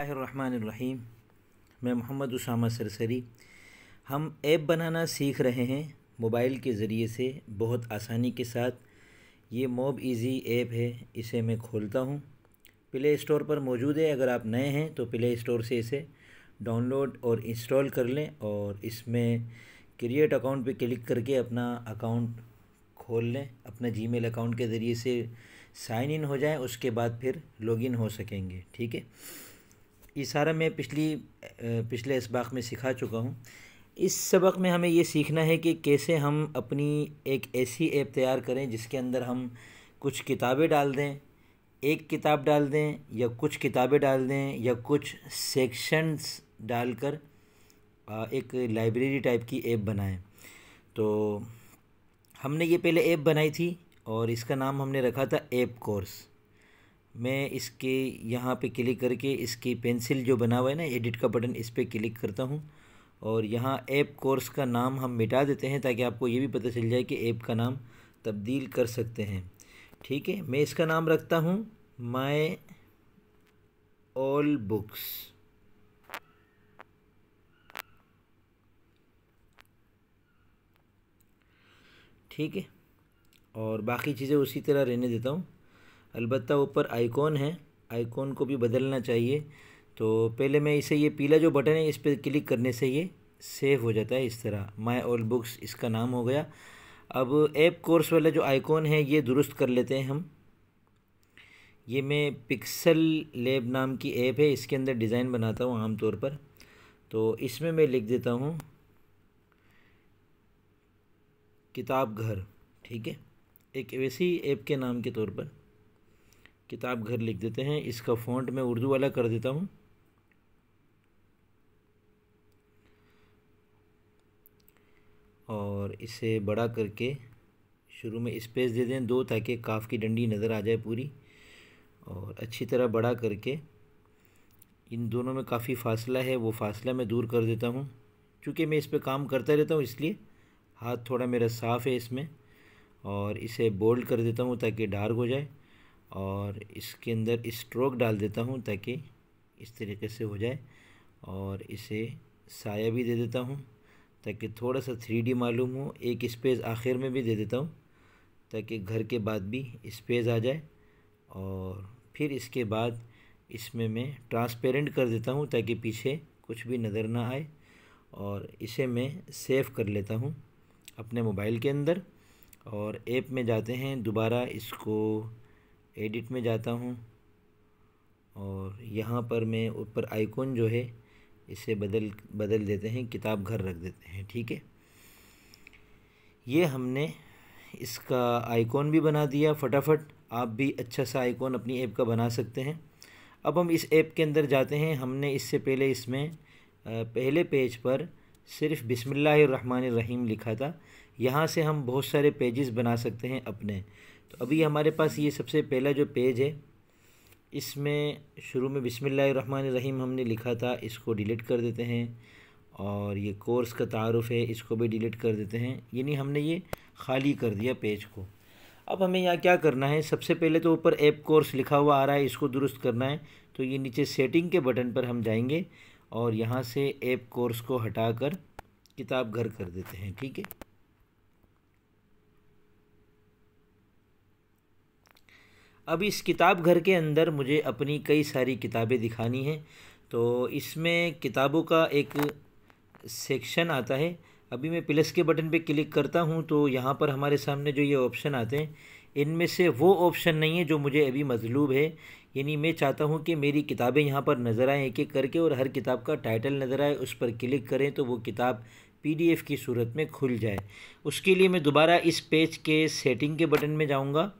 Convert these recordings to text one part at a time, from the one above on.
रहीम मैं मोहम्मद उसामा सरसरी हम ऐप बनाना सीख रहे हैं मोबाइल के ज़रिए से बहुत आसानी के साथ ये मोब इज़ी ऐप है इसे मैं खोलता हूँ प्ले स्टोर पर मौजूद है अगर आप नए हैं तो प्ले स्टोर से इसे डाउनलोड और इंस्टॉल कर लें और इसमें क्रिएट अकाउंट पे क्लिक करके अपना अकाउंट खोल लें अपना मेल अकाउंट के ज़रिए से साइन इन हो जाएँ उसके बाद फिर लॉगिन हो सकेंगे ठीक है ये सारा मैं पिछली पिछले इसबाक में सिखा चुका हूँ इस सबक में हमें ये सीखना है कि कैसे हम अपनी एक ऐसी ऐप तैयार करें जिसके अंदर हम कुछ किताबें डाल दें एक किताब डाल दें या कुछ किताबें डाल दें या कुछ सेक्शंस डालकर एक लाइब्रेरी टाइप की ऐप बनाएं तो हमने ये पहले ऐप बनाई थी और इसका नाम हमने रखा था ऐप कोर्स मैं इसके यहाँ पे क्लिक करके इसकी पेंसिल जो बना हुआ है ना एडिट का बटन इस पर क्लिक करता हूँ और यहाँ ऐप कोर्स का नाम हम मिटा देते हैं ताकि आपको ये भी पता चल जाए कि ऐप का नाम तब्दील कर सकते हैं ठीक है मैं इसका नाम रखता हूँ माई ऑल बुक्स ठीक है और बाकी चीज़ें उसी तरह रहने देता हूँ अलबत्त ऊपर आइकॉन है आइकॉन को भी बदलना चाहिए तो पहले मैं इसे ये पीला जो बटन है इस पर क्लिक करने से ये सेव हो जाता है इस तरह माई ऑल बुक्स इसका नाम हो गया अब ऐप कोर्स वाला जो आइकॉन है ये दुरुस्त कर लेते हैं हम ये मैं पिक्सल लेब नाम की ऐप है इसके अंदर डिज़ाइन बनाता हूँ आमतौर पर तो इसमें मैं लिख देता हूँ किताब घर ठीक है एक वैसी ऐप के नाम के तौर पर किताब घर लिख देते हैं इसका फॉन्ट मैं उर्दू वाला कर देता हूँ और इसे बड़ा करके शुरू में स्पेस दे दें दो ताकि काफ की डंडी नज़र आ जाए पूरी और अच्छी तरह बड़ा करके इन दोनों में काफ़ी फासला है वो फासला मैं दूर कर देता हूँ चूँकि मैं इस पर काम करता रहता हूँ इसलिए हाथ थोड़ा मेरा साफ़ है इसमें और इसे बोल्ड कर देता हूँ ताकि डार्क हो जाए और इसके अंदर स्ट्रोक डाल देता हूँ ताकि इस तरीके से हो जाए और इसे साया भी दे देता हूँ ताकि थोड़ा सा थ्री डी मालूम हो एक स्पेस आखिर में भी दे देता हूँ ताकि घर के बाद भी स्पेस आ जाए और फिर इसके बाद इसमें मैं ट्रांसपेरेंट कर देता हूँ ताकि पीछे कुछ भी नज़र ना आए और इसे मैं सेव कर लेता हूँ अपने मोबाइल के अंदर और ऐप में जाते हैं दोबारा इसको एडिट में जाता हूँ और यहाँ पर मैं ऊपर आइकॉन जो है इसे बदल बदल देते हैं किताब घर रख देते हैं ठीक है ये हमने इसका आइकॉन भी बना दिया फटाफट आप भी अच्छा सा आइकॉन अपनी ऐप का बना सकते हैं अब हम इस ऐप के अंदर जाते हैं हमने इससे पहले इसमें पहले पेज पर सिर्फ रहीम लिखा था यहाँ से हम बहुत सारे पेजेस बना सकते हैं अपने तो अभी हमारे पास ये सबसे पहला जो पेज है इसमें शुरू में बिसमीम हमने लिखा था इसको डिलीट कर देते हैं और ये कोर्स का तारफ़ है इसको भी डिलीट कर देते हैं यानी हमने ये खाली कर दिया पेज को अब हमें यहाँ क्या करना है सबसे पहले तो ऊपर ऐप कोर्स लिखा हुआ आ रहा है इसको दुरुस्त करना है तो ये नीचे सेटिंग के बटन पर हम जाएंगे और यहाँ से ऐप कोर्स को हटाकर किताब घर कर देते हैं ठीक है अब इस किताब घर के अंदर मुझे अपनी कई सारी किताबें दिखानी हैं तो इसमें किताबों का एक सेक्शन आता है अभी मैं प्लस के बटन पे क्लिक करता हूँ तो यहाँ पर हमारे सामने जो ये ऑप्शन आते हैं इनमें से वो ऑप्शन नहीं है जो मुझे अभी मतलूब है यानी मैं चाहता हूँ कि मेरी किताबें यहाँ पर नज़र आएँ एक एक करके और हर किताब का टाइटल नज़र आए उस पर क्लिक करें तो वो किताब पीडीएफ की सूरत में खुल जाए उसके लिए मैं दोबारा इस पेज के सेटिंग के बटन में जाऊँगा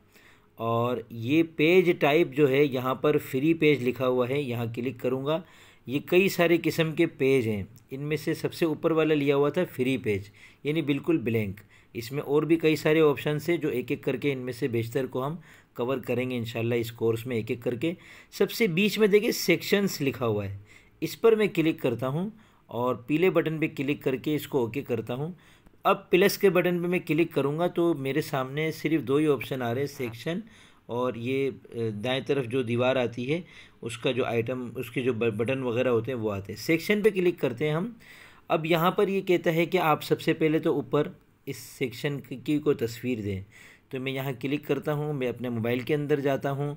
और ये पेज टाइप जो है यहाँ पर फ्री पेज लिखा हुआ है यहाँ क्लिक करूँगा ये कई सारे किस्म के पेज हैं इनमें से सबसे ऊपर वाला लिया हुआ था फ्री पेज यानी बिल्कुल ब्लैंक इसमें और भी कई सारे ऑप्शन है जो एक एक करके इनमें से बेशतर को हम कवर करेंगे इन इस कोर्स में एक एक करके सबसे बीच में देखिए सेक्शंस लिखा हुआ है इस पर मैं क्लिक करता हूँ और पीले बटन पे क्लिक करके इसको ओके करता हूँ अब प्लस के बटन पे मैं क्लिक करूँगा तो मेरे सामने सिर्फ दो ही ऑप्शन आ रहे हैं सेक्शन और ये दाएं तरफ जो दीवार आती है उसका जो आइटम उसके जो बटन वगैरह होते हैं वो आते हैं सेक्शन पे क्लिक करते हैं हम अब यहाँ पर ये कहता है कि आप सबसे पहले तो ऊपर इस सेक्शन की को तस्वीर दें तो मैं यहाँ क्लिक करता हूँ मैं अपने मोबाइल के अंदर जाता हूँ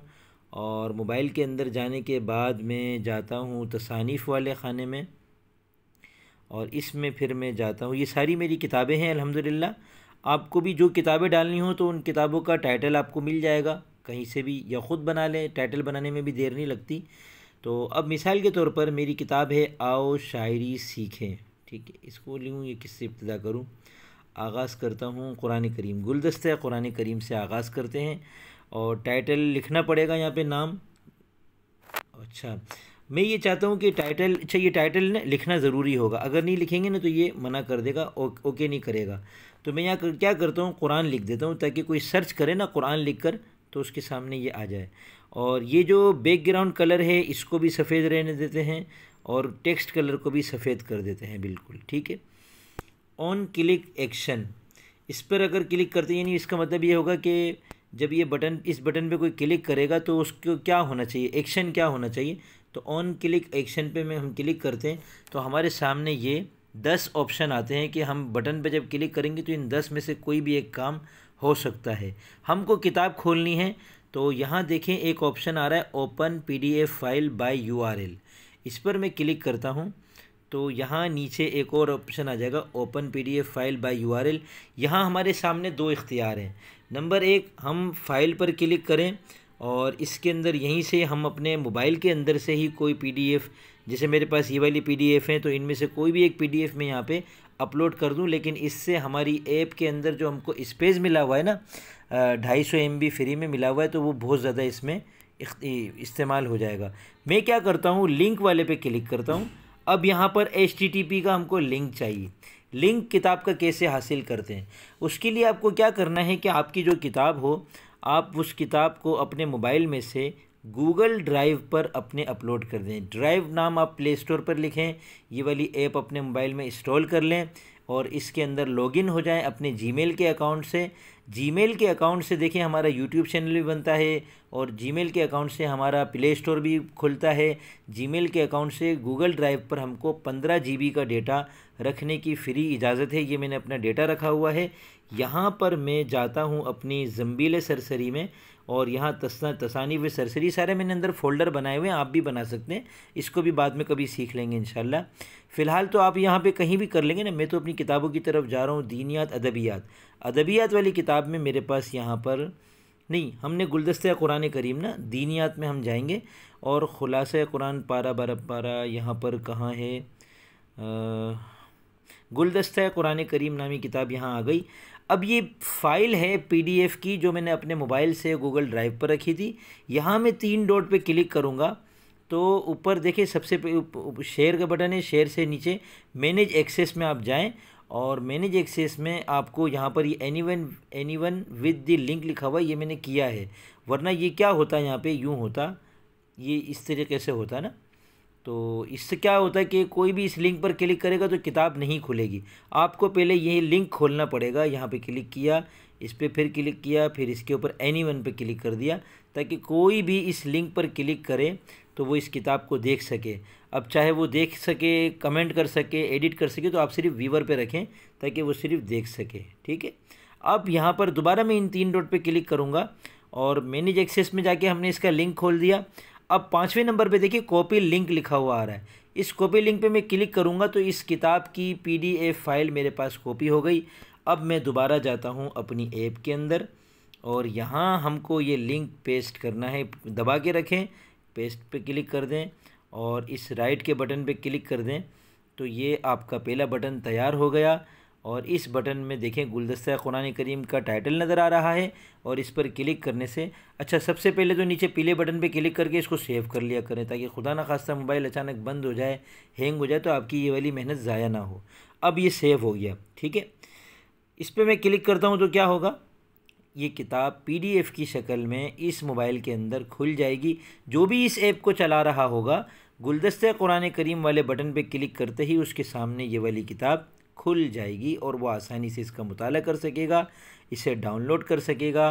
और मोबाइल के अंदर जाने के बाद मैं जाता हूँ तसानीफ़ वाले खाने में और इसमें फिर मैं जाता हूँ ये सारी मेरी किताबें हैं अल्हम्दुलिल्लाह आपको भी जो किताबें डालनी हो तो उन किताबों का टाइटल आपको मिल जाएगा कहीं से भी या ख़ुद बना लें टाइटल बनाने में भी देर नहीं लगती तो अब मिसाल के तौर पर मेरी किताब है आओ शायरी सीखें ठीक है इसको लूँ ये किससे इब्तदा करूँ आगाज़ करता हूँ कुरान करीम है कुरान करीम से आगाज़ करते हैं और टाइटल लिखना पड़ेगा यहाँ पे नाम अच्छा मैं ये चाहता हूँ कि टाइटल अच्छा ये टाइटल ना लिखना ज़रूरी होगा अगर नहीं लिखेंगे ना तो ये मना कर देगा ओके नहीं करेगा तो मैं यहाँ कर, क्या करता हूँ कुरान लिख देता हूँ ताकि कोई सर्च करे ना कुरान लिख कर तो उसके सामने ये आ जाए और ये जो बैकग्राउंड कलर है इसको भी सफ़ेद रहने देते हैं और टेक्स्ट कलर को भी सफ़ेद कर देते हैं बिल्कुल ठीक है ऑन क्लिक एक्शन इस पर अगर क्लिक करते यानी इसका मतलब ये होगा कि जब ये बटन इस बटन पे कोई क्लिक करेगा तो उसको क्या होना चाहिए एक्शन क्या होना चाहिए तो ऑन क्लिक एक्शन पे में हम क्लिक करते हैं तो हमारे सामने ये दस ऑप्शन आते हैं कि हम बटन पे जब क्लिक करेंगे तो इन दस में से कोई भी एक काम हो सकता है हमको किताब खोलनी है तो यहाँ देखें एक ऑप्शन आ रहा है open P file by you इस पर मैं क्लिक करता हूँ तो यहाँ नीचे एक और ऑप्शन आ जाएगा open P file by URL यहाँ हमारे सामने दो इख्तियार हैं नंबर एक हम फाइल पर क्लिक करें और इसके अंदर यहीं से हम अपने मोबाइल के अंदर से ही कोई पीडीएफ जैसे मेरे पास ये वाली पीडीएफ है तो इनमें से कोई भी एक पीडीएफ मैं यहाँ पे अपलोड कर दूँ लेकिन इससे हमारी ऐप के अंदर जो हमको स्पेस मिला हुआ है ना ढाई सौ एम फ्री में मिला हुआ है तो वो बहुत ज़्यादा इसमें इस्तेमाल हो जाएगा मैं क्या करता हूँ लिंक वाले पे क्लिक करता हूँ अब यहाँ पर एच का हमको लिंक चाहिए लिंक किताब का कैसे हासिल करते हैं उसके लिए आपको क्या करना है कि आपकी जो किताब हो आप उस किताब को अपने मोबाइल में से गूगल ड्राइव पर अपने अपलोड कर दें ड्राइव नाम आप प्ले स्टोर पर लिखें ये वाली ऐप अपने मोबाइल में इंस्टॉल कर लें और इसके अंदर लॉगिन हो जाएं अपने जीमेल के अकाउंट से जीमेल के अकाउंट से देखें हमारा यूट्यूब चैनल भी बनता है और जीमेल के अकाउंट से हमारा प्ले स्टोर भी खुलता है जीमेल के अकाउंट से गूगल ड्राइव पर हमको पंद्रह जी का डेटा रखने की फ्री इजाज़त है ये मैंने अपना डेटा रखा हुआ है यहाँ पर मैं जाता हूँ अपनी जम्बीले सरसरी में और यहाँ तसना तसानी व सरसरी सारे मैंने अंदर फ़ोल्डर बनाए हुए हैं आप भी बना सकते हैं इसको भी बाद में कभी सीख लेंगे इन फ़िलहाल तो आप यहाँ पे कहीं भी कर लेंगे ना मैं तो अपनी किताबों की तरफ जा रहा हूँ दीनियात अदबियात अदबियात वाली किताब में मेरे पास यहाँ पर नहीं हमने गुलदस्ते कुरान करीम ना दीनियात में हम जाएँगे और ख़ुलास कुरान पारा बारा पारा यहाँ पर कहाँ है गुलदस्ता कुरान करीम नामी किताब यहाँ आ गई अब ये फाइल है पीडीएफ की जो मैंने अपने मोबाइल से गूगल ड्राइव पर रखी थी यहाँ मैं तीन डॉट पे क्लिक करूँगा तो ऊपर देखिए सबसे शेयर का बटन है शेयर से नीचे मैनेज एक्सेस में आप जाएं और मैनेज एक्सेस में आपको यहाँ पर ये any one any one with the link लिखा हुआ ये मैंने किया है वरना ये क्या होता है यहाँ पर यूँ होता ये इस तरीके से होता ना तो इससे क्या होता है कि कोई भी इस लिंक पर क्लिक करेगा तो किताब नहीं खुलेगी आपको पहले यही लिंक खोलना पड़ेगा यहाँ पे क्लिक किया इस पर फिर क्लिक किया फिर इसके ऊपर एनी वन पर क्लिक कर दिया ताकि कोई भी इस लिंक पर क्लिक करे तो वो इस किताब को देख सके अब चाहे वो देख सके कमेंट कर सके एडिट कर सके तो आप सिर्फ वीवर पर रखें ताकि वो सिर्फ देख सके ठीक है अब यहाँ पर दोबारा मैं इन तीन डॉट पर क्लिक करूँगा और मैनेज एक्सेस में जाके हमने इसका लिंक खोल दिया अब पाँचवें नंबर पे देखिए कॉपी लिंक लिखा हुआ आ रहा है इस कॉपी लिंक पे मैं क्लिक करूँगा तो इस किताब की पीडीएफ फाइल मेरे पास कॉपी हो गई अब मैं दोबारा जाता हूँ अपनी ऐप के अंदर और यहाँ हमको ये लिंक पेस्ट करना है दबा के रखें पेस्ट पे क्लिक कर दें और इस राइट के बटन पे क्लिक कर दें तो ये आपका पहला बटन तैयार हो गया और इस बटन में देखें गुलदस्ता कुरान करीम का टाइटल नज़र आ रहा है और इस पर क्लिक करने से अच्छा सबसे पहले तो नीचे पीले बटन पे क्लिक करके इसको सेव कर लिया करें ताकि खुदा ना खास्ता मोबाइल अचानक बंद हो जाए हैंग हो जाए तो आपकी ये वाली मेहनत ज़ाया ना हो अब ये सेव हो गया ठीक है इस पर मैं क्लिक करता हूँ तो क्या होगा ये किताब पी की शक्ल में इस मोबाइल के अंदर खुल जाएगी जो भी इस ऐप को चला रहा होगा गुलदस्ते कुरान करीम वाले बटन पर क्लिक करते ही उसके सामने ये वाली किताब खुल जाएगी और वो आसानी से इसका मुताल कर सकेगा इसे डाउनलोड कर सकेगा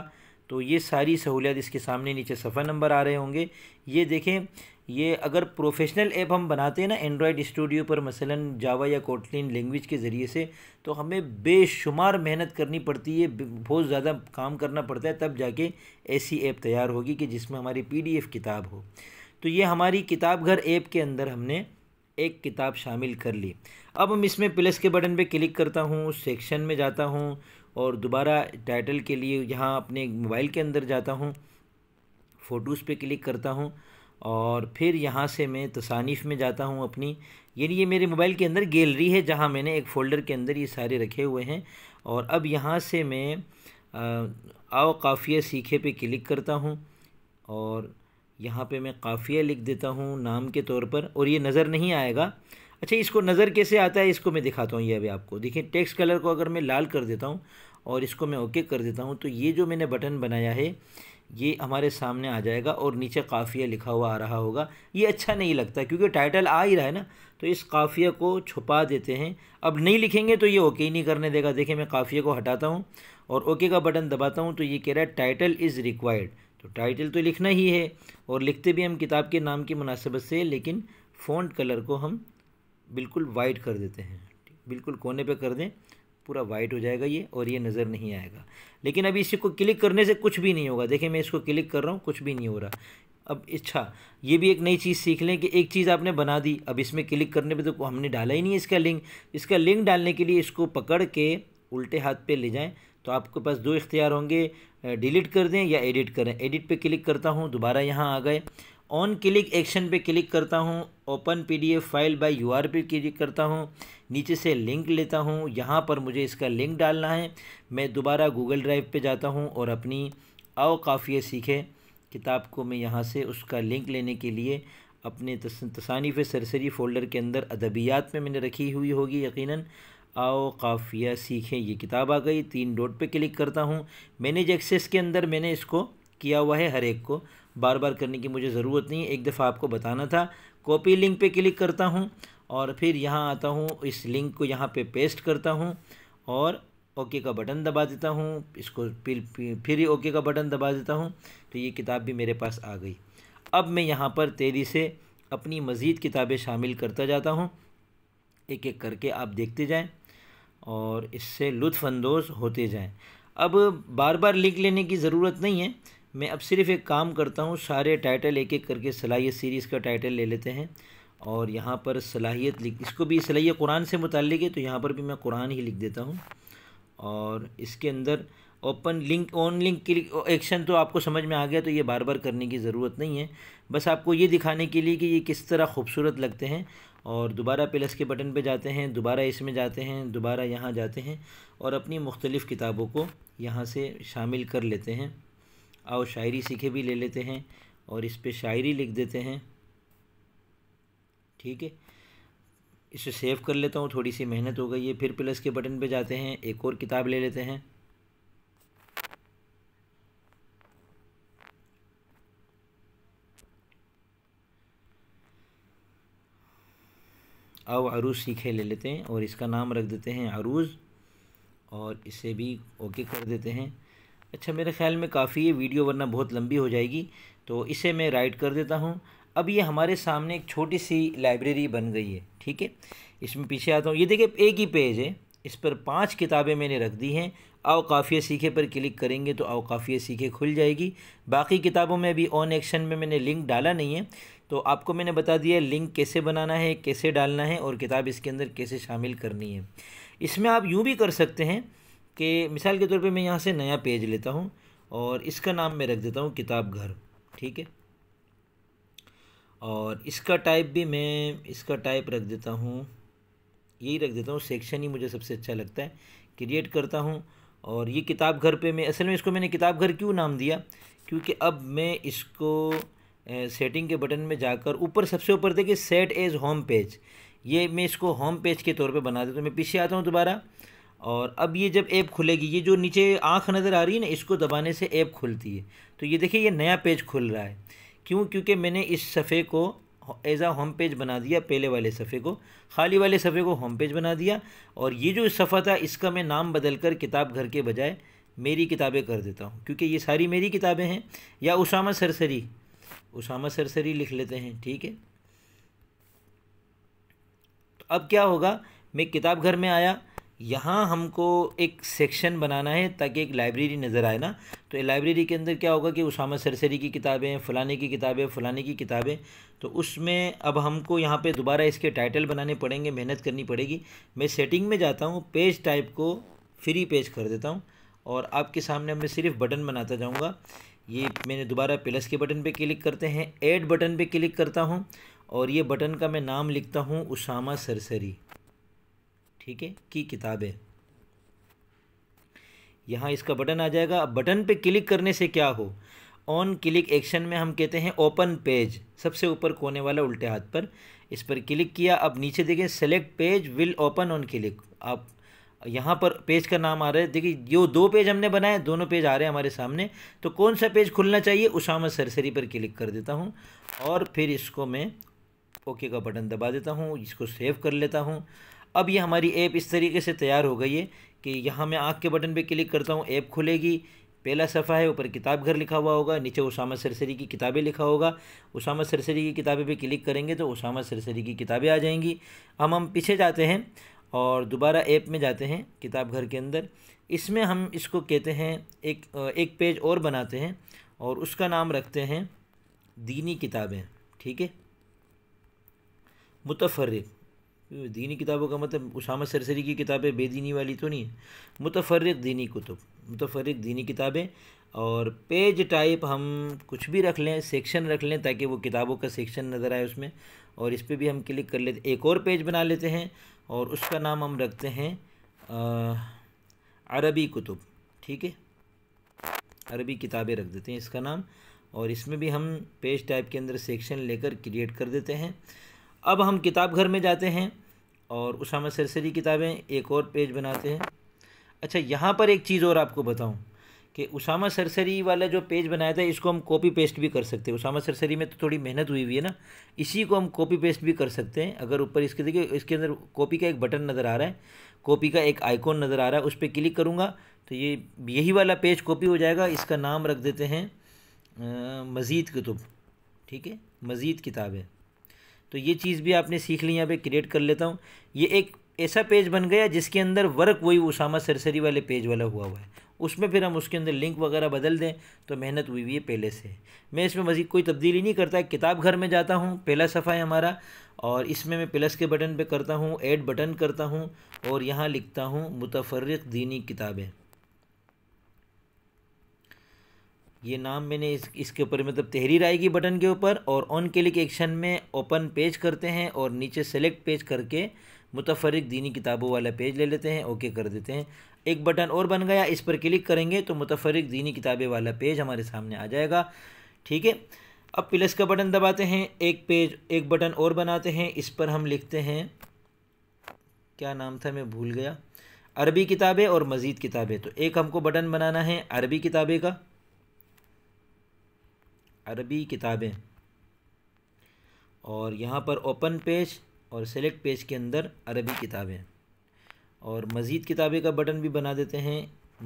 तो ये सारी सहूलियत इसके सामने नीचे सफ़ा नंबर आ रहे होंगे ये देखें ये अगर प्रोफेशनल ऐप हम बनाते हैं ना एंड्रॉयड स्टूडियो पर मसलन जावा या कोटलिन लैंग्वेज के ज़रिए से तो हमें बेशुमार मेहनत करनी पड़ती है बहुत ज़्यादा काम करना पड़ता है तब जाके ऐसी ऐप तैयार होगी कि जिसमें हमारी पीडीएफ किताब हो तो ये हमारी किताब घर ऐप के अंदर हमने एक किताब शामिल कर ली अब हम इसमें प्लस के बटन पे क्लिक करता हूँ सेक्शन में जाता हूँ और दोबारा टाइटल के लिए यहाँ अपने मोबाइल के अंदर जाता हूँ फ़ोटोज़ पे क्लिक करता हूँ और फिर यहाँ से मैं तसानीफ़ में जाता हूँ अपनी यानी ये मेरे मोबाइल के अंदर गैलरी है जहाँ मैंने एक फ़ोल्डर के अंदर ये सारे रखे हुए हैं और अब यहाँ से मैं आओ काफ़िया सीखे पे क्लिक करता हूँ और यहाँ पे मैं काफ़िया लिख देता हूँ नाम के तौर पर और ये नज़र नहीं आएगा अच्छा इसको नज़र कैसे आता है इसको मैं दिखाता हूँ ये अभी आपको देखिए टेक्स्ट कलर को अगर मैं लाल कर देता हूँ और इसको मैं ओके कर देता हूँ तो ये जो मैंने बटन बनाया है ये हमारे सामने आ जाएगा और नीचे काफ़िया लिखा हुआ आ रहा होगा ये अच्छा नहीं लगता क्योंकि टाइटल आ ही रहा है ना तो इस काफ़िया को छुपा देते हैं अब नहीं लिखेंगे तो ये ओके ही नहीं करने देगा देखिए मैं काफ़िया को हटाता हूँ और ओके का बटन दबाता हूँ तो ये कह रहा है टाइटल इज़ रिक्वायर्ड तो टाइटल तो लिखना ही है और लिखते भी हम किताब के नाम की मुनासिबत से लेकिन फ़ॉन्ट कलर को हम बिल्कुल वाइट कर देते हैं बिल्कुल कोने पे कर दें पूरा वाइट हो जाएगा ये और ये नज़र नहीं आएगा लेकिन अभी इसको क्लिक करने से कुछ भी नहीं होगा देखिए मैं इसको क्लिक कर रहा हूँ कुछ भी नहीं हो रहा अब अच्छा ये भी एक नई चीज़ सीख लें कि एक चीज़ आपने बना दी अब इसमें क्लिक करने पर तो हमने डाला ही नहीं इसका लिंक इसका लिंक डालने के लिए इसको पकड़ के उल्टे हाथ पे ले जाएँ तो आपके पास दो इख्तियार होंगे डिलीट कर दें या एडिट करें एडिट पे क्लिक करता हूँ दोबारा यहाँ आ गए ऑन क्लिक एक्शन पे क्लिक करता हूँ open PDF file by URL पे क्लिक करता हूँ नीचे से लिंक लेता हूँ यहाँ पर मुझे इसका लिंक डालना है मैं दोबारा गूगल ड्राइव पे जाता हूँ और अपनी आओ काफ़ी सीखे किताब को मैं यहाँ से उसका लिंक लेने के लिए अपने तसानीफ़ सरसरी फ़ोल्डर के अंदर अदबियात में मैंने रखी हुई होगी यकीनन आओ काफ़िया सीखें ये किताब आ गई तीन डॉट पे क्लिक करता हूँ मैनेज एक्सेस के अंदर मैंने इसको किया हुआ है हर एक को बार बार करने की मुझे ज़रूरत नहीं एक दफ़ा आपको बताना था कॉपी लिंक पे क्लिक करता हूँ और फिर यहाँ आता हूँ इस लिंक को यहाँ पे पेस्ट करता हूँ और ओके का बटन दबा देता हूँ इसको फिर फिर ओके का बटन दबा देता हूँ तो ये किताब भी मेरे पास आ गई अब मैं यहाँ पर तेज़ी से अपनी मज़ीद किताबें शामिल करता जाता हूँ एक एक करके आप देखते जाएँ और इससे लुफ़ानंदोज़ होते जाएं अब बार बार लिख लेने की ज़रूरत नहीं है मैं अब सिर्फ़ एक काम करता हूँ सारे टाइटल एक एक करके सलाहियत सीरीज़ का टाइटल ले लेते हैं और यहाँ पर सलाहियत लिख इसको भी सलाहियत कुरान से मुतल है तो यहाँ पर भी मैं कुरान ही लिख देता हूँ और इसके अंदर open link on link click action तो आपको समझ में आ गया तो ये बार बार करने की ज़रूरत नहीं है बस आपको ये दिखाने के लिए कि ये किस तरह खूबसूरत लगते हैं और दोबारा प्लस के बटन पे जाते हैं दोबारा इसमें जाते हैं दोबारा यहाँ जाते हैं और अपनी मुख्तलिफ़ किताबों को यहाँ से शामिल कर लेते हैं और शायरी सीखे भी ले लेते हैं और इस पर शायरी लिख देते हैं ठीक है इसे सेव कर लेता हूँ थोड़ी सी मेहनत हो गई है फिर प्लस के बटन पे जाते हैं एक और किताब ले लेते हैं अब अरूज सीखे ले लेते हैं और इसका नाम रख देते हैं अरूज और इसे भी ओके कर देते हैं अच्छा मेरे ख्याल में काफ़ी ये वीडियो वरना बहुत लंबी हो जाएगी तो इसे मैं राइट कर देता हूँ अब ये हमारे सामने एक छोटी सी लाइब्रेरी बन गई है ठीक है इसमें पीछे आता हूँ ये देखिए एक ही पेज है इस पर पांच किताबें मैंने रख दी हैं अवकाफ़िया सीखे पर क्लिक करेंगे तो अवकाफ़िया सीखे खुल जाएगी बाकी किताबों में अभी ऑन एक्शन में मैंने लिंक डाला नहीं है तो आपको मैंने बता दिया लिंक कैसे बनाना है कैसे डालना है और किताब इसके अंदर कैसे शामिल करनी है इसमें आप यूँ भी कर सकते हैं कि मिसाल के तौर पे मैं यहाँ से नया पेज लेता हूँ और इसका नाम मैं रख देता हूँ किताब घर ठीक है और इसका टाइप भी मैं इसका टाइप रख देता हूँ यही रख देता हूँ सेक्शन ही मुझे सबसे अच्छा लगता है क्रिएट करता हूँ और ये किताब घर पे मैं असल में इसको मैंने किताब घर क्यों नाम दिया क्योंकि अब मैं इसको सेटिंग के बटन में जाकर ऊपर सबसे ऊपर देखिए सेट एज होम पेज ये मैं इसको होम पेज के तौर पे बना देता हूँ मैं पीछे आता हूँ दोबारा और अब ये जब ऐप खुलेगी ये जो नीचे आँख नज़र आ रही है ना इसको दबाने से ऐप खुलती है तो ये देखिए ये नया पेज खुल रहा है क्यों क्योंकि मैंने इस सफ़े को एज आ होम पेज बना दिया पहले वाले सफ़े को खाली वाले सफ़े को होम पेज बना दिया और ये जो सफ़ा था इसका मैं नाम बदल कर किताब घर के बजाय मेरी किताबें कर देता हूँ क्योंकि ये सारी मेरी किताबें हैं या उसामा सरसरी उसामा सरसरी लिख लेते हैं ठीक है तो अब क्या होगा मैं किताब घर में आया यहाँ हमको एक सेक्शन बनाना है ताकि एक लाइब्रेरी नज़र आए ना तो लाइब्रेरी के अंदर क्या होगा कि उसामा सरसरी की किताबें फ़लाने की किताबें फ़लाने की किताबें तो उसमें अब हमको यहाँ पे दोबारा इसके टाइटल बनाने पड़ेंगे मेहनत करनी पड़ेगी मैं सेटिंग में जाता हूँ पेज टाइप को फ्री पेज कर देता हूँ और आपके सामने मैं सिर्फ बटन बनाता जाऊँगा ये मैंने दोबारा प्लस के बटन पे क्लिक करते हैं ऐड बटन पे क्लिक करता हूँ और ये बटन का मैं नाम लिखता हूँ उसामा सरसरी ठीक है की किताब है यहाँ इसका बटन आ जाएगा अब बटन पे क्लिक करने से क्या हो ऑन क्लिक एक्शन में हम कहते हैं ओपन पेज सबसे ऊपर कोने वाला उल्टे हाथ पर इस पर क्लिक किया अब नीचे देखें select page will open on click आप यहाँ पर पेज का नाम आ रहा है देखिए जो दो पेज हमने बनाए दोनों पेज आ रहे हैं हमारे सामने तो कौन सा पेज खुलना चाहिए उसामा सरसरी पर क्लिक कर देता हूँ और फिर इसको मैं ओके का बटन दबा देता हूँ इसको सेव कर लेता हूँ अब ये हमारी ऐप इस तरीके से तैयार हो गई है कि यहाँ मैं आँख के बटन पर क्लिक करता हूँ ऐप खुलेगी पहला सफ़ा है ऊपर किताब घर लिखा हुआ होगा नीचे उसामा सरसरी की किताबें लिखा होगा उसामा सरसरी की किताबें पे क्लिक करेंगे तो उसामा सरसरी की किताबें आ जाएंगी हम हम पीछे जाते हैं और दोबारा ऐप में जाते हैं किताब घर के अंदर इसमें हम इसको कहते हैं एक एक पेज और बनाते हैं और उसका नाम रखते हैं दीनी किताबें ठीक है मुतफरक दीनी किताबों का मतलब उसामा सरसरी की किताबें बेदीनी वाली तो नहीं है मुतफरक दीनी कुतुब मुतफरक दीनी किताबें और पेज टाइप हम कुछ भी रख लें सेक्शन रख लें ताकि वो किताबों का सेक्शन नज़र आए उसमें और इस पर भी हम क्लिक कर लेते एक और पेज बना लेते हैं और उसका नाम हम रखते हैं अरबी कुतुब ठीक है अरबी किताबें रख देते हैं इसका नाम और इसमें भी हम पेज टाइप के अंदर सेक्शन लेकर क्रिएट कर देते हैं अब हम किताब घर में जाते हैं और उसामा सरसरी किताबें एक और पेज बनाते हैं अच्छा यहाँ पर एक चीज़ और आपको बताऊँ कि उसामा सरसरी वाला जो पेज बनाया था इसको हम कॉपी पेस्ट भी कर सकते हैं उसामा सरसरी में तो थोड़ी मेहनत हुई हुई है ना इसी को हम कॉपी पेस्ट भी कर सकते हैं अगर ऊपर इसके देखिए इसके अंदर कॉपी का एक बटन नज़र आ रहा है कॉपी का एक आइकॉन नज़र आ रहा है उस पर क्लिक करूँगा तो ये यही वाला पेज कॉपी हो जाएगा इसका नाम रख देते हैं मज़ीद कितुब ठीक है मज़ीद किताब है तो ये चीज़ भी आपने सीख ली यहाँ पर क्रिएट कर लेता हूँ ये एक ऐसा पेज बन गया जिसके अंदर वर्क वही उसामा सरसरी वाले पेज वाला हुआ हुआ है उसमें फिर हम उसके अंदर लिंक वगैरह बदल दें तो मेहनत हुई हुई है पहले से मैं इसमें मज़ीद कोई तब्दीली नहीं करता किताब घर में जाता हूँ पहला सफ़ा है हमारा और इसमें मैं प्लस के बटन पर करता हूँ एड बटन करता हूँ और यहाँ लिखता हूँ मुतफरक दीनी किताबें ये नाम मैंने इस इसके ऊपर मतलब तहरीर आएगी बटन के ऊपर और ऑन क्लिक एक्शन में ओपन पेज करते हैं और नीचे सेलेक्ट पेज करके मुतफरक दीनी किताबों वाला पेज ले लेते हैं ओके कर देते हैं एक बटन और बन गया इस पर क्लिक करेंगे तो मुतफरक दीनी किताबें वाला पेज हमारे सामने आ जाएगा ठीक है अब प्लस का बटन दबाते हैं एक पेज एक बटन और बनाते हैं इस पर हम लिखते हैं क्या नाम था मैं भूल गया अरबी किताबें और मज़ीद किताबें तो एक हमको बटन बनाना है अरबी किताबें का अरबी किताबें और यहाँ पर ओपन पेज और सेलेक्ट पेज के अंदर अरबी किताबें और मज़ीद किताबें का बटन भी बना देते हैं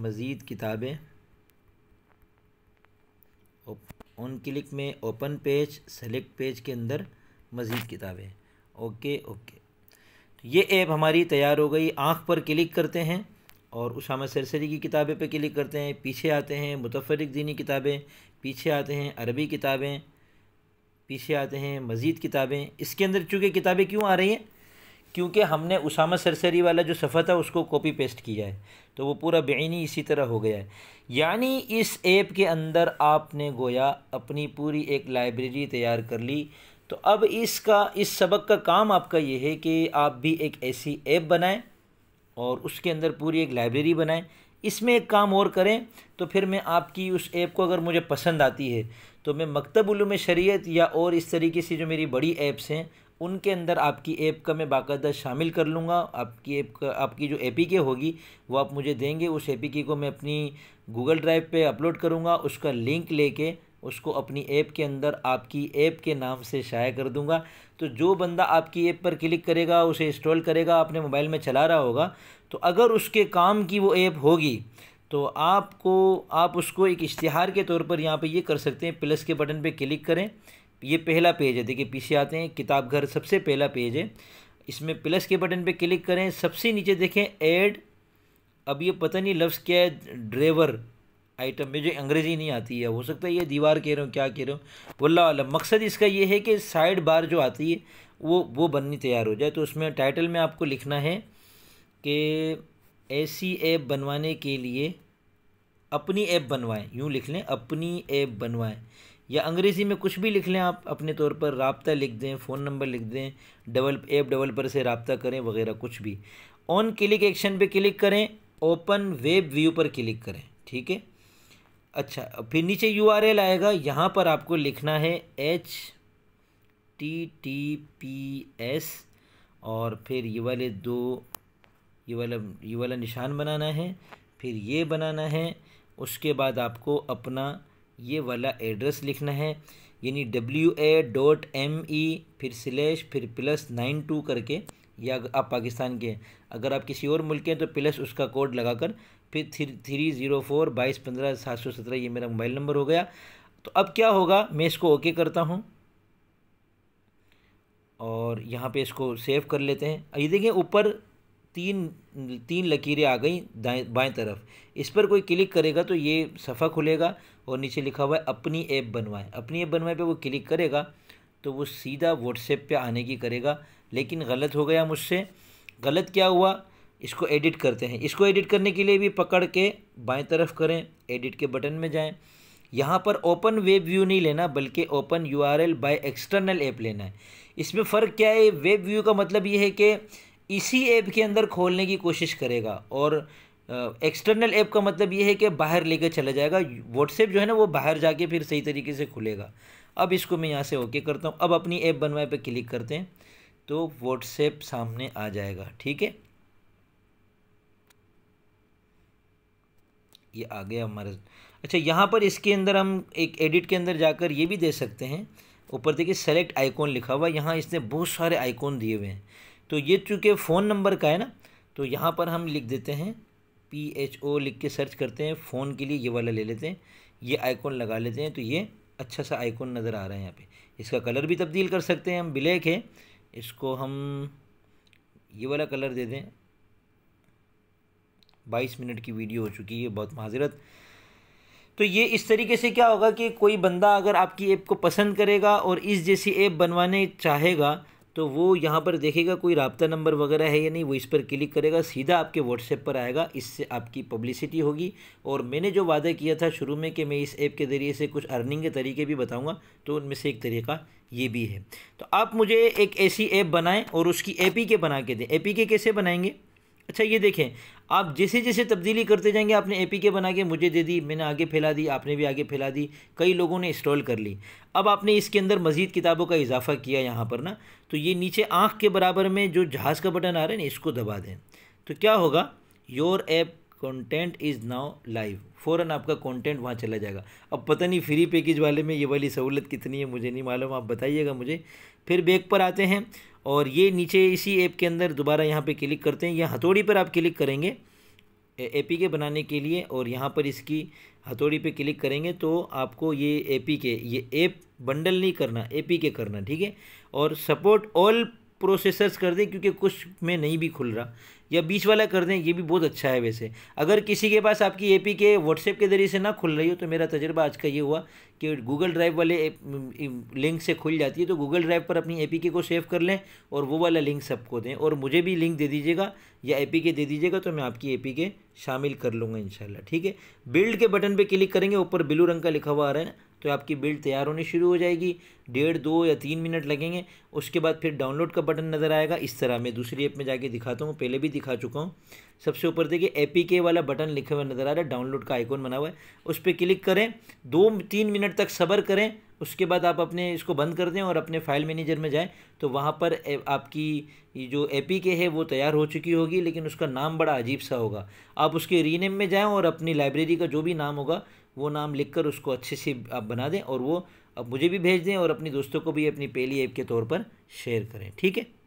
मज़ीद किताबें ऑन क्लिक में ओपन पेज सेलेक्ट पेज के अंदर मज़ीद किताबें ओके ओके तो ये ऐप हमारी तैयार हो गई आँख पर क्लिक करते हैं और उसामा सरसरी की किताबें पर क्लिक करते हैं पीछे आते हैं मुतफरक दीनी किताबें पीछे आते हैं अरबी किताबें पीछे आते हैं मज़ीद किताबें इसके अंदर चूँकि किताबें क्यों आ रही हैं क्योंकि हमने उसामा सरसरी वाला जो सफ़र था उसको कॉपी पेस्ट किया है तो वो पूरा बेनी इसी तरह हो गया है यानी इस ऐप के अंदर आपने गोया अपनी पूरी एक लाइब्रेरी तैयार कर ली तो अब इसका इस सबक का काम आपका ये है कि आप भी एक ऐसी ऐप बनाएं और उसके अंदर पूरी एक लाइब्रेरी बनाएं इसमें एक काम और करें तो फिर मैं आपकी उस ऐप को अगर मुझे पसंद आती है तो मैं मकतब शरीयत या और इस तरीके से जो मेरी बड़ी ऐप्स हैं उनके अंदर आपकी ऐप का मैं बाकायदा शामिल कर लूँगा आपकी ऐप का आपकी जो ए के होगी वो आप मुझे देंगे उस ए के को मैं अपनी गूगल ड्राइव पे अपलोड करूँगा उसका लिंक लेके उसको अपनी ऐप के अंदर आपकी ऐप के नाम से शाया कर दूँगा तो जो बंदा आपकी ऐप पर क्लिक करेगा उसे इंस्टॉल करेगा अपने मोबाइल में चला रहा होगा तो अगर उसके काम की वो ऐप होगी तो आपको आप उसको एक इश्तहार के तौर पर यहाँ पे ये कर सकते हैं प्लस के बटन पे क्लिक करें ये पहला पेज है देखिए पीछे आते हैं किताब घर सबसे पहला पेज है इसमें प्लस के बटन पे क्लिक करें सबसे नीचे देखें ऐड अब ये पता नहीं लफ्ज़ क्या है ड्राइवर आइटम में जो अंग्रेज़ी नहीं आती है हो सकता है ये दीवार कह रहे हो क्या कह रहे हो वल्ला वाला मकसद इसका ये है कि साइड बार जो आती है वो वो बननी तैयार हो जाए तो उसमें टाइटल में आपको लिखना है कि ऐसी ऐप बनवाने के लिए अपनी ऐप बनवाएं यूँ लिख लें अपनी ऐप बनवाएं या अंग्रेज़ी में कुछ भी लिख लें आप अपने तौर पर रबता लिख दें फ़ोन नंबर लिख दें डबल एप डेवलपर से रबता करें वगैरह कुछ भी ऑन क्लिक एक्शन पे क्लिक करें ओपन वेब व्यू पर क्लिक करें ठीक है अच्छा फिर नीचे यू आएगा यहाँ पर आपको लिखना है H T T P S और फिर ये वाले दो ये वाला ये वाला निशान बनाना है फिर ये बनाना है उसके बाद आपको अपना ये वाला एड्रेस लिखना है यानी W A dot M E फिर स्लेश फिर प्लस नाइन टू करके या आप पाकिस्तान के हैं अगर आप किसी और मुल्क के हैं तो प्लस उसका कोड लगाकर फिर थ्री थ्री ज़ीरो फोर बाईस पंद्रह सात सौ सत्रह ये मेरा मोबाइल नंबर हो गया तो अब क्या होगा मैं इसको ओके करता हूँ और यहाँ पे इसको सेव कर लेते हैं ये देखें ऊपर तीन तीन लकीरें आ गई दाएँ बाएँ तरफ इस पर कोई क्लिक करेगा तो ये सफ़ा खुलेगा और नीचे लिखा हुआ है अपनी ऐप बनवाएं अपनी ऐप बनवाएं पे वो क्लिक करेगा तो वो सीधा व्हाट्सएप पे आने की करेगा लेकिन गलत हो गया मुझसे गलत क्या हुआ इसको एडिट करते हैं इसको एडिट करने के लिए भी पकड़ के बाएँ तरफ करें एडिट के बटन में जाएँ यहाँ पर ओपन वेब व्यू नहीं लेना बल्कि open U R L by external app लेना है इसमें फ़र्क क्या है वेब व्यू का मतलब ये है कि इसी ऐप के अंदर खोलने की कोशिश करेगा और एक्सटर्नल ऐप का मतलब ये है कि बाहर लेकर चला जाएगा व्हाट्सएप जो है ना वो बाहर जाके फिर सही तरीके से खुलेगा अब इसको मैं यहाँ से ओके करता हूँ अब अपनी ऐप बनवाए पे क्लिक करते हैं तो व्हाट्सएप सामने आ जाएगा ठीक है ये आ गया हमारा अच्छा यहाँ पर इसके अंदर हम एक एडिट के अंदर जाकर ये भी दे सकते हैं ऊपर देखिए सेलेक्ट आइकॉन लिखा हुआ यहाँ इसने बहुत सारे आइकॉन दिए हुए हैं तो ये चूँकि फ़ोन नंबर का है ना तो यहाँ पर हम लिख देते हैं पी एच ओ लिख के सर्च करते हैं फ़ोन के लिए ये वाला ले लेते हैं ये आइकॉन लगा लेते हैं तो ये अच्छा सा आइकॉन नज़र आ रहा है यहाँ पे इसका कलर भी तब्दील कर सकते हैं हम ब्लैक है इसको हम ये वाला कलर दे दें बाईस मिनट की वीडियो हो चुकी है बहुत माजरत तो ये इस तरीके से क्या होगा कि कोई बंदा अगर आपकी ऐप को पसंद करेगा और इस जैसी ऐप बनवाने चाहेगा तो वो यहाँ पर देखेगा कोई रबता नंबर वगैरह है या नहीं वो इस पर क्लिक करेगा सीधा आपके व्हाट्सएप पर आएगा इससे आपकी पब्लिसिटी होगी और मैंने जो वादा किया था शुरू में कि मैं इस ऐप के ज़रिए से कुछ अर्निंग के तरीके भी बताऊँगा तो उनमें से एक तरीका ये भी है तो आप मुझे एक ऐसी ऐप बनाएं और उसकी ए के बना के दें ए के कैसे बनाएंगे अच्छा ये देखें आप जैसे जैसे तब्दीली करते जाएंगे आपने एपी के बना के मुझे दे दी मैंने आगे फैला दी आपने भी आगे फैला दी कई लोगों ने इंस्टॉल कर ली अब आपने इसके अंदर मज़ीद किताबों का इजाफा किया यहाँ पर ना तो ये नीचे आँख के बराबर में जो जहाज़ का बटन आ रहा है ना इसको दबा दें तो क्या होगा your app content is now live फ़ौरन आपका कॉन्टेंट वहाँ चला जाएगा अब पता नहीं फ्री पैकेज वाले में ये वाली सहूलत कितनी है मुझे नहीं मालूम आप बताइएगा मुझे फिर बैक पर आते हैं और ये नीचे इसी ऐप के अंदर दोबारा यहाँ पे क्लिक करते हैं या हथौड़ी पर आप क्लिक करेंगे ए पी के बनाने के लिए और यहाँ पर इसकी हथौड़ी पे क्लिक करेंगे तो आपको ये ए पी के ये ऐप बंडल नहीं करना ए पी के करना ठीक है और सपोर्ट ऑल प्रोसेसर्स कर दें क्योंकि कुछ में नहीं भी खुल रहा या बीच वाला कर दें ये भी बहुत अच्छा है वैसे अगर किसी के पास आपकी ए पी के व्हाट्सएप के ज़रिए से ना खुल रही हो तो मेरा तजर्बा आज का ये हुआ कि गूगल ड्राइव वाले लिंक से खुल जाती है तो गूगल ड्राइव पर अपनी ए पी के को सेव कर लें और वो वाला लिंक सबको दें और मुझे भी लिंक दे दीजिएगा या ए पी के दे दीजिएगा तो मैं आपकी ए पी के शामिल कर लूँगा इन ठीक है बिल्ड के बटन पर क्लिक करेंगे ऊपर ब्लू रंग का लिखा हुआ आ रहा है तो आपकी बिल्ड तैयार होनी शुरू हो जाएगी डेढ़ दो या तीन मिनट लगेंगे उसके बाद फिर डाउनलोड का बटन नज़र आएगा इस तरह मैं दूसरी ऐप में जाके दिखाता हूँ पहले भी दिखा चुका हूँ सबसे ऊपर देखिए ए वाला बटन लिखे हुआ नज़र आ रहा है डाउनलोड का आइकॉन बना हुआ है उस पर क्लिक करें दो तीन मिनट तक सब्र करें उसके बाद आप अपने इसको बंद कर दें और अपने फाइल मैनेजर में जाएं तो वहाँ पर आपकी जो ए पी के है वो तैयार हो चुकी होगी लेकिन उसका नाम बड़ा अजीब सा होगा आप उसके रीनेम में जाएं और अपनी लाइब्रेरी का जो भी नाम होगा वो नाम लिख कर उसको अच्छे से आप बना दें और वो अब मुझे भी भेज दें और अपने दोस्तों को भी अपनी पेली ऐप के तौर पर शेयर करें ठीक है